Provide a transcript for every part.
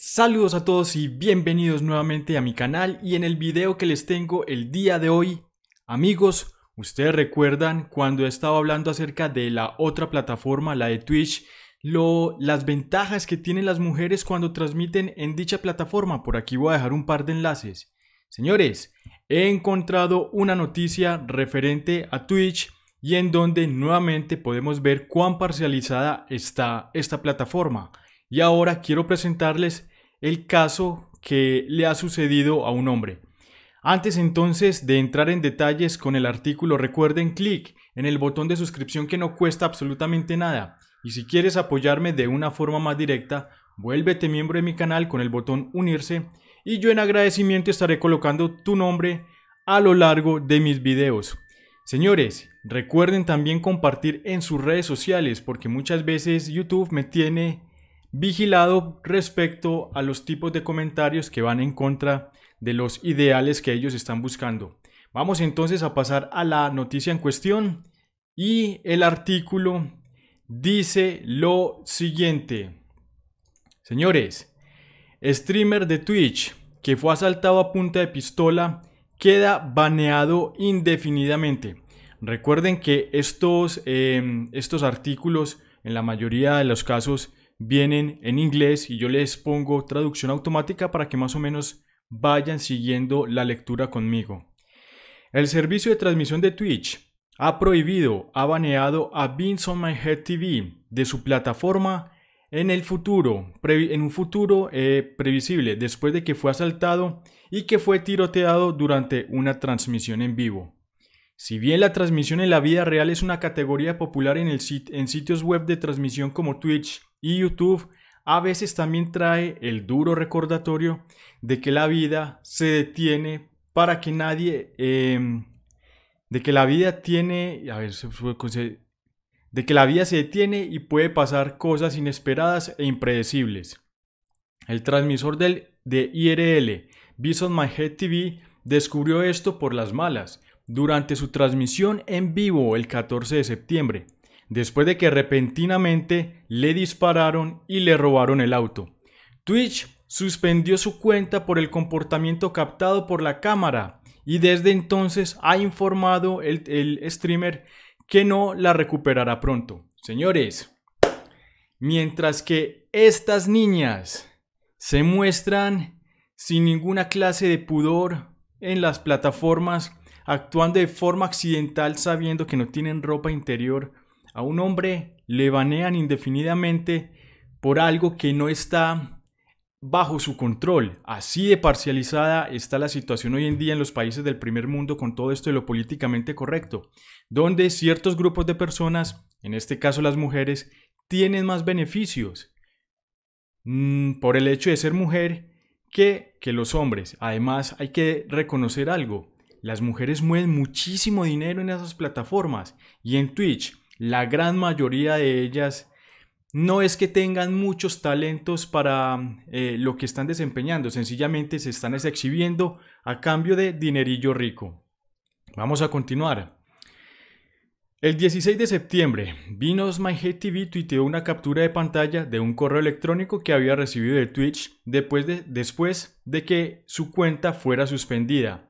Saludos a todos y bienvenidos nuevamente a mi canal y en el video que les tengo el día de hoy, amigos, ustedes recuerdan cuando he estado hablando acerca de la otra plataforma, la de Twitch, lo, las ventajas que tienen las mujeres cuando transmiten en dicha plataforma. Por aquí voy a dejar un par de enlaces. Señores, he encontrado una noticia referente a Twitch y en donde nuevamente podemos ver cuán parcializada está esta plataforma. Y ahora quiero presentarles el caso que le ha sucedido a un hombre. Antes entonces de entrar en detalles con el artículo, recuerden clic en el botón de suscripción que no cuesta absolutamente nada. Y si quieres apoyarme de una forma más directa, vuélvete miembro de mi canal con el botón unirse y yo en agradecimiento estaré colocando tu nombre a lo largo de mis videos. Señores, recuerden también compartir en sus redes sociales porque muchas veces YouTube me tiene vigilado respecto a los tipos de comentarios que van en contra de los ideales que ellos están buscando. Vamos entonces a pasar a la noticia en cuestión y el artículo dice lo siguiente. Señores, streamer de Twitch que fue asaltado a punta de pistola queda baneado indefinidamente. Recuerden que estos, em, estos artículos en la mayoría de los casos vienen en inglés y yo les pongo traducción automática para que más o menos vayan siguiendo la lectura conmigo. El servicio de transmisión de Twitch ha prohibido, ha baneado a Beans on My Head TV de su plataforma en el futuro, en un futuro eh, previsible, después de que fue asaltado y que fue tiroteado durante una transmisión en vivo. Si bien la transmisión en la vida real es una categoría popular en, el en sitios web de transmisión como Twitch, y YouTube a veces también trae el duro recordatorio de que la vida se detiene para que nadie... Em, de que la vida tiene... A ver, de que la vida se detiene y puede pasar cosas inesperadas e impredecibles. El transmisor del, de IRL, Bison My Head TV, descubrió esto por las malas durante su transmisión en vivo el 14 de septiembre después de que repentinamente le dispararon y le robaron el auto. Twitch suspendió su cuenta por el comportamiento captado por la cámara y desde entonces ha informado el, streamer que no la recuperará pronto. Señores, mientras que estas niñas se muestran sin ninguna clase de pudor en las plataformas, actuando de forma accidental sabiendo que no tienen ropa interior, a un hombre le banean indefinidamente por algo que no está bajo su control. Así de parcializada está la situación hoy en día en los países del primer mundo con todo esto de lo políticamente correcto, donde ciertos grupos de personas, en este caso las mujeres, tienen más beneficios mm, por el hecho de ser mujer que, que los hombres. Además, hay que reconocer algo. Las mujeres mueven muchísimo dinero en esas plataformas y en Twitch la gran mayoría de ellas no es que tengan muchos talentos para mm, eh, lo que están desempeñando, sencillamente se están exhibiendo a cambio de dinerillo rico. Vamos a continuar. El 16 de septiembre, Vinos My TV tuiteó una captura de pantalla de un correo electrónico que había recibido de Twitch después de que su cuenta fuera suspendida.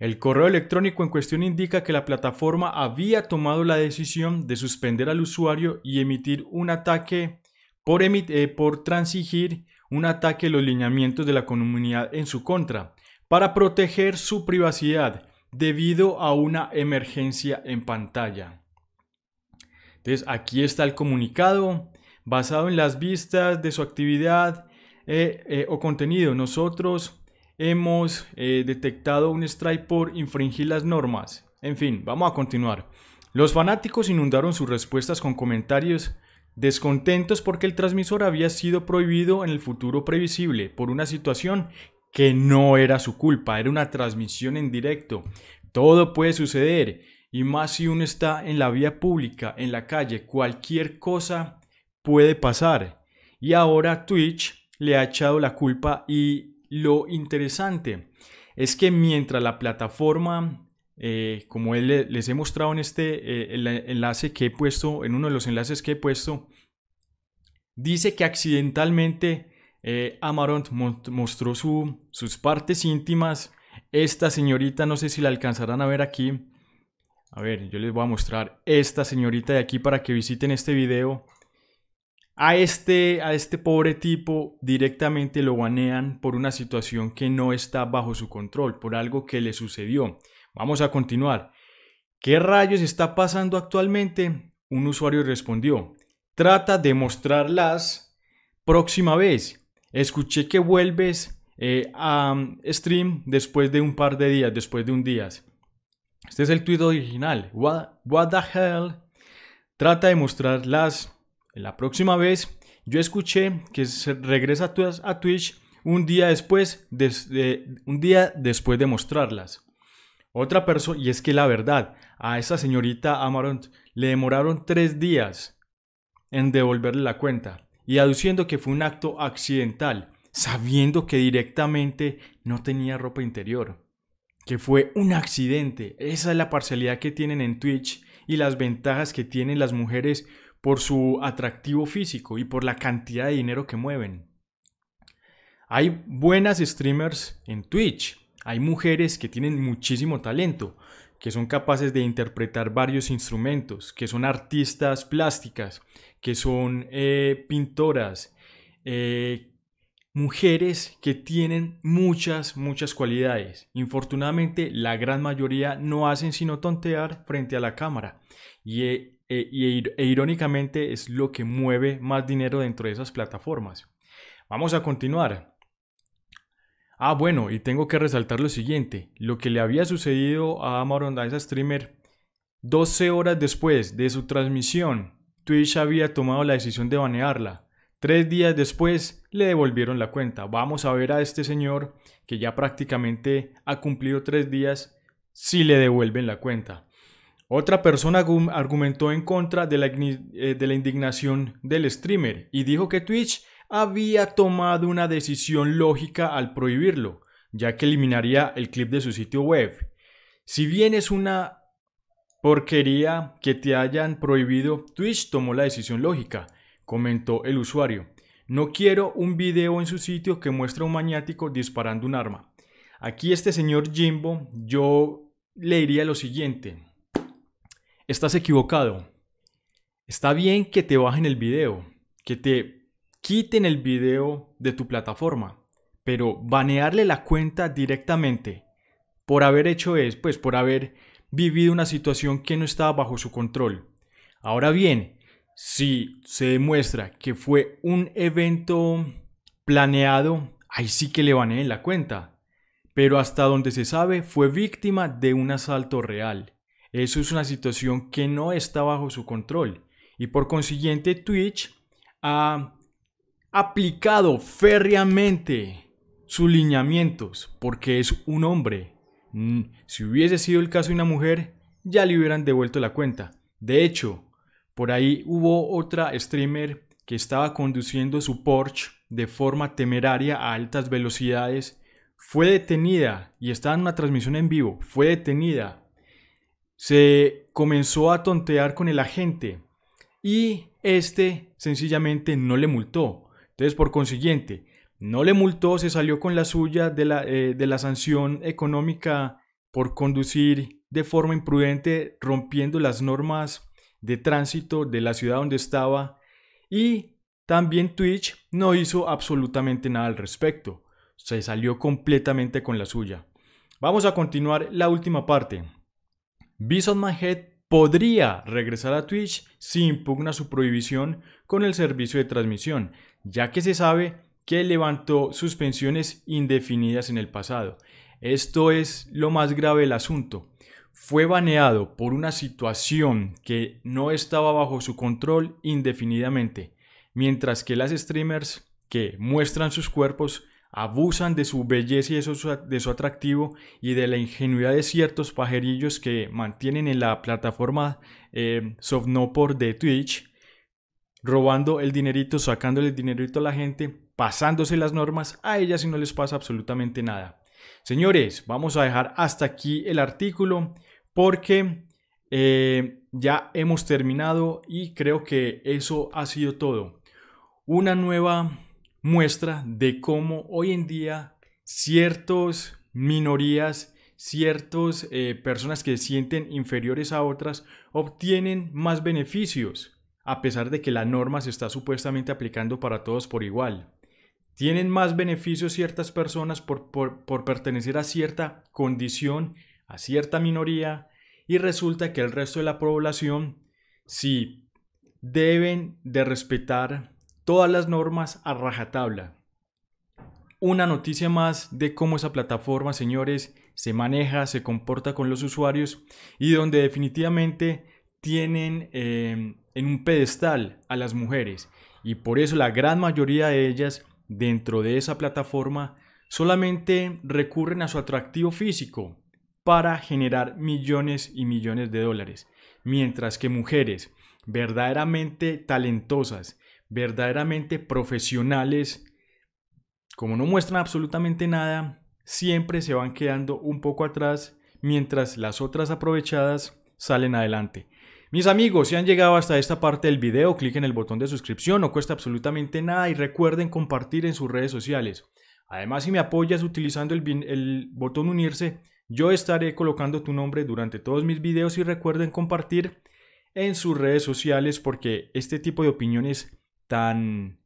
El correo electrónico en cuestión indica que la plataforma había tomado la decisión de suspender al usuario y emitir un ataque por, eh, por transigir un ataque a los lineamientos de la comunidad en su contra para proteger su privacidad debido a una emergencia en pantalla. Entonces aquí está el comunicado basado en las vistas de su actividad eh, eh, o contenido. Nosotros hemos eh, detectado un strike por infringir las normas. En fin, vamos a continuar. Los fanáticos inundaron sus respuestas con comentarios descontentos porque el transmisor había sido prohibido en el futuro previsible por una situación que no era su culpa, era una transmisión en directo. Todo puede suceder, y más si uno está en la vía pública, en la calle, cualquier cosa puede pasar. Y ahora Twitch le ha echado la culpa y lo interesante es que mientras la plataforma, eh, como les he mostrado en este eh, enlace que he puesto, en uno de los enlaces que he puesto, dice que accidentalmente eh, Amarant mostró sus partes íntimas. Esta señorita, no sé si la alcanzarán a ver aquí. A ver, yo les voy a mostrar esta señorita de aquí para que visiten este video. A este, a este pobre tipo directamente lo banean por una situación que no está bajo su control, por algo que le sucedió. Vamos a continuar. ¿Qué rayos está pasando actualmente? Un usuario respondió, trata de mostrarlas próxima vez. Escuché que vuelves eh, a um, stream después de un par de días, después de un día. Este es el tuit original. what the hell? Trata de mostrarlas la próxima vez yo escuché que se regresa a Twitch un día después de, un día después de mostrarlas. Otra persona, y es que la verdad, a esa señorita Amarant le demoraron tres días en devolverle la cuenta y aduciendo que fue un acto accidental, sabiendo que directamente no tenía ropa interior, que fue un accidente. Esa es la parcialidad que tienen en Twitch y las ventajas que tienen las mujeres por su atractivo físico y por la cantidad de dinero que mueven. Hay buenas streamers en Twitch, hay mujeres que tienen muchísimo talento, que son capaces de interpretar varios instrumentos, que son artistas plásticas, que son eh, pintoras, eh, mujeres que tienen muchas, muchas cualidades. Infortunadamente, la gran mayoría no hacen sino tontear frente a la cámara. Y eh, eh, e, e, irónicamente es lo que mueve más dinero dentro de esas plataformas. Vamos a continuar. Ah, bueno, y tengo que resaltar lo siguiente, lo que le había sucedido a esa Streamer 12 horas después de su transmisión, Twitch había tomado la decisión de banearla. Tres días después le devolvieron la cuenta. Vamos a ver a este señor que ya prácticamente ha cumplido tres días si le devuelven la cuenta. Otra persona argumentó en contra eh, de la, indignación del streamer y dijo que Twitch había tomado una decisión lógica al prohibirlo, ya que eliminaría el clip de su sitio web. Si bien es una porquería que te hayan prohibido, Twitch tomó la decisión lógica, comentó el usuario. No quiero un video en su sitio que muestra a un maniático disparando un arma. Aquí este señor Jimbo, yo le diría lo siguiente estás equivocado. Está bien que te bajen el video, que te quiten el video de tu plataforma, pero banearle la cuenta directamente por haber hecho es, pues por haber vivido una situación que no estaba bajo su control. Ahora bien, si se demuestra que fue un evento planeado, ahí sí que le baneen la cuenta. Pero hasta donde se sabe, fue víctima de un asalto real. Eso es una situación que no está bajo su control. Y por consiguiente, Twitch ha aplicado férreamente sus lineamientos porque es un hombre. Mm, si hubiese sido el caso de una mujer, ya le hubieran devuelto la cuenta. De hecho, por ahí hubo otra streamer que estaba conduciendo su Porsche de forma temeraria a altas velocidades. Fue detenida y estaba en una transmisión en vivo. Fue detenida se comenzó a tontear con el agente y este sencillamente no le multó. Entonces, por consiguiente, no le multó, se salió con la suya de la, eh, de la sanción económica por conducir de forma imprudente, rompiendo las normas de tránsito de la ciudad donde estaba. Y también Twitch no hizo absolutamente nada al respecto. Se salió completamente con la suya. Vamos a continuar la última parte. Bison Manhead podría regresar a Twitch si impugna su prohibición con el servicio de transmisión, ya que se sabe que levantó suspensiones indefinidas en el pasado. Esto es lo más grave del asunto. Fue baneado por una situación que no estaba bajo su control indefinidamente, mientras que las streamers que muestran sus cuerpos abusan de su belleza y de su atractivo y de la ingenuidad de ciertos pajerillos que mantienen en la plataforma eh, Sofnopor de Twitch, robando el dinerito, sacándole el dinerito a la gente, pasándose las normas, a ellas y no les pasa absolutamente nada. Señores, vamos a dejar hasta aquí el artículo porque eh, ya hemos terminado y creo que eso ha sido todo. Una nueva muestra de cómo hoy en día ciertas minorías, ciertas eh, personas que se sienten inferiores a otras obtienen más beneficios, a pesar de que la norma se está supuestamente aplicando para todos por igual. Tienen más beneficios ciertas personas por, pertenecer a cierta condición, a cierta minoría, y resulta que el resto de la población, si deben de respetar todas las normas a rajatabla. Una noticia más de cómo esa plataforma, señores, se maneja, se comporta con los usuarios y donde definitivamente tienen em, en un pedestal a las mujeres. Y por eso la gran mayoría de ellas dentro de esa plataforma solamente recurren a su atractivo físico para generar millones y millones de dólares. Mientras que mujeres verdaderamente talentosas verdaderamente profesionales, como no muestran absolutamente nada, siempre se van quedando un poco atrás mientras las otras aprovechadas salen adelante. Mis amigos, si han llegado hasta esta parte del video, cliquen el botón de suscripción, no cuesta absolutamente nada y recuerden compartir en sus redes sociales. Además, si me apoyas utilizando el, el botón unirse, yo estaré colocando tu nombre durante todos mis videos y recuerden compartir en sus redes sociales porque este tipo de opiniones tan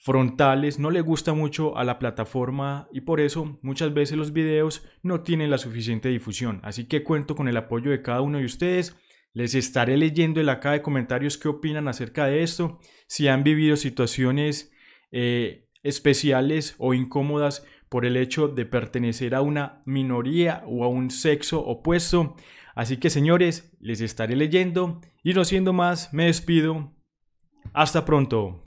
frontales, no le gusta mucho a la plataforma y por eso muchas veces los videos no tienen la suficiente difusión. Así que cuento con el apoyo de cada uno de ustedes. Les estaré leyendo en la caja de comentarios qué opinan acerca de esto, si han vivido situaciones eh, especiales o incómodas por el hecho de pertenecer a una minoría o a un sexo opuesto. Así que señores, les estaré leyendo y no siendo más, me despido. Hasta pronto.